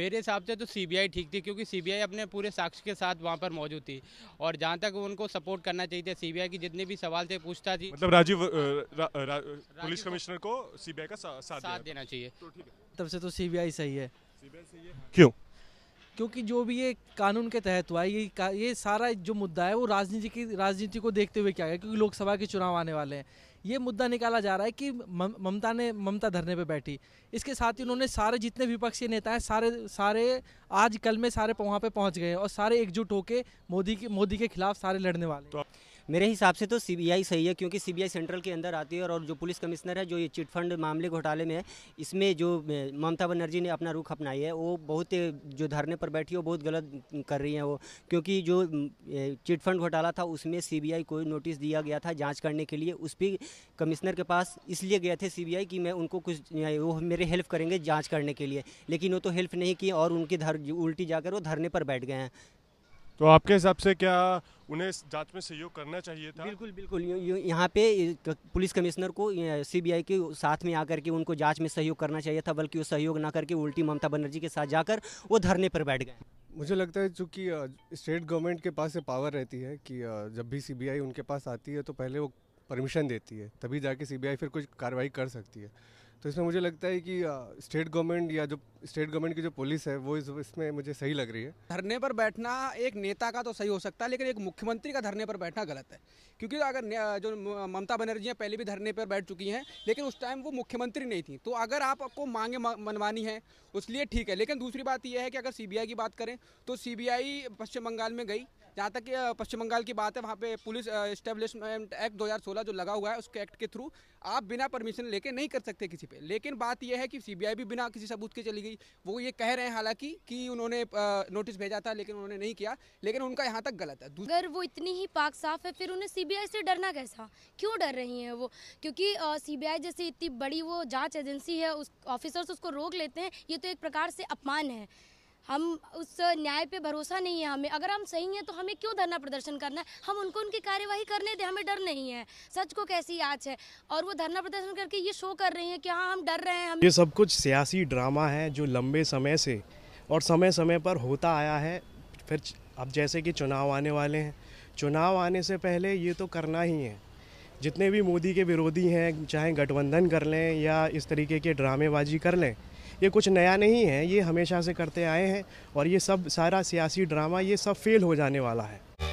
मेरे हिसाब से तो सीबीआई ठीक थी क्योंकि सीबीआई अपने पूरे साक्ष्य के साथ वहाँ पर मौजूद थी और जहाँ तक उनको सपोर्ट करना चाहिए था सीबीआई की जितने भी सवाल थे पूछता थी मतलब राजीव रा, रा, रा, पुलिस कमिश्नर को सीबीआई का साथ, साथ देना चाहिए तो तब से तो सीबीआई सही है क्यों क्योंकि जो भी ये कानून के तहत हुआ है ये ये सारा जो मुद्दा है वो राजनीति की राजनीति को देखते हुए क्या है क्योंकि लोकसभा के चुनाव आने वाले हैं ये मुद्दा निकाला जा रहा है कि ममता ने ममता धरने पे बैठी इसके साथ ही उन्होंने सारे जितने विपक्षी नेता हैं सारे सारे आज कल में सारे वहाँ पे पहुँच गए और सारे एकजुट होके मोदी के मोदी के खिलाफ सारे लड़ने वाले तो मेरे हिसाब से तो सीबीआई सही है क्योंकि सीबीआई सेंट्रल के अंदर आती है और जो पुलिस कमिश्नर है जो ये चिटफंड मामले घोटाले में है इसमें जो ममता बनर्जी ने अपना रुख अपनाई है वो बहुत जो धरने पर बैठी है वो बहुत गलत कर रही है वो क्योंकि जो चिटफंड घोटाला था उसमें सीबीआई को नोटिस दिया गया था जाँच करने के लिए उस पर कमिश्नर के पास इसलिए गए थे सी कि मैं उनको कुछ वो मेरे हेल्प करेंगे जाँच करने के लिए लेकिन वो तो हेल्प नहीं की और उनकी उल्टी जाकर वो धरने पर बैठ गए हैं तो आपके हिसाब से क्या उन्हें जांच में सहयोग करना चाहिए था बिल्कुल बिल्कुल यहाँ पे पुलिस कमिश्नर को सीबीआई के साथ में आकर के उनको जांच में सहयोग करना चाहिए था बल्कि वो सहयोग ना करके उल्टी ममता बनर्जी के साथ जाकर वो धरने पर बैठ गए मुझे लगता है चूँकि स्टेट गवर्नमेंट के पास ये पावर रहती है कि जब भी सीबीआई उनके पास आती है तो पहले वो परमिशन देती है तभी जाके सीबीआई फिर कुछ कार्रवाई कर सकती है तो इसमें मुझे लगता है कि स्टेट गवर्नमेंट या जो स्टेट गवर्नमेंट की जो पुलिस है वो इस, इसमें मुझे सही लग रही है धरने पर बैठना एक नेता का तो सही हो सकता है लेकिन एक मुख्यमंत्री का धरने पर बैठना गलत है क्योंकि अगर जो ममता बनर्जी हैं पहले भी धरने पर बैठ चुकी हैं लेकिन उस टाइम वो मुख्यमंत्री नहीं थी तो अगर आपको मांगे मनवानी है लिए ठीक है लेकिन दूसरी बात यह है कि अगर सी की बात करें तो सी पश्चिम बंगाल में गई जहाँ तक पश्चिम बंगाल की बात है वहाँ पे पुलिस स्टेब्लिशमेंट एक्ट 2016 जो लगा हुआ है उसके एक्ट के थ्रू आप बिना परमिशन लेके नहीं कर सकते किसी पे लेकिन बात यह है कि सीबीआई भी बिना किसी सबूत के चली गई वो ये कह रहे हैं हालांकि कि उन्होंने नोटिस भेजा था लेकिन उन्होंने नहीं किया लेकिन उनका यहाँ तक गलत है अगर वो इतनी ही पाक साफ है फिर उन्हें सीबीआई से डरना कैसा क्यों डर रही हैं वो क्योंकि सीबीआई जैसी इतनी बड़ी वो जाँच एजेंसी है उस ऑफिसर्स उसको रोक लेते हैं ये तो एक प्रकार से अपमान है हम उस न्याय पे भरोसा नहीं है हमें अगर हम सही हैं तो हमें क्यों धरना प्रदर्शन करना है हम उनको उनकी कार्यवाही करने दें हमें डर नहीं है सच को कैसी आँच है और वो धरना प्रदर्शन करके ये शो कर रहे हैं कि हाँ हम डर रहे हैं हम ये सब कुछ सियासी ड्रामा है जो लंबे समय से और समय समय पर होता आया है फिर अब जैसे कि चुनाव आने वाले हैं चुनाव आने से पहले ये तो करना ही है जितने भी मोदी के विरोधी हैं चाहे गठबंधन कर लें या इस तरीके के ड्रामेबाजी कर लें ये कुछ नया नहीं है ये हमेशा से करते आए हैं और ये सब सारा सियासी ड्रामा ये सब फेल हो जाने वाला है